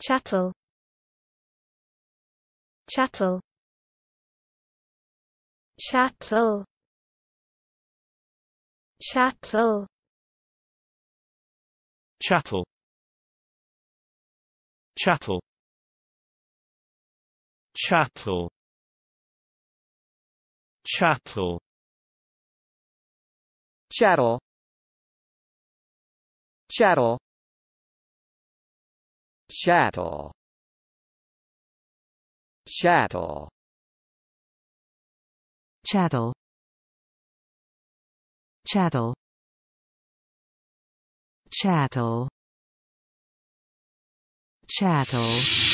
Chattel Chattel Chattel Chattel Chattel Chattel Chattel Chattel Chattel Chattel chattel chattel chattel chattel chattel chattel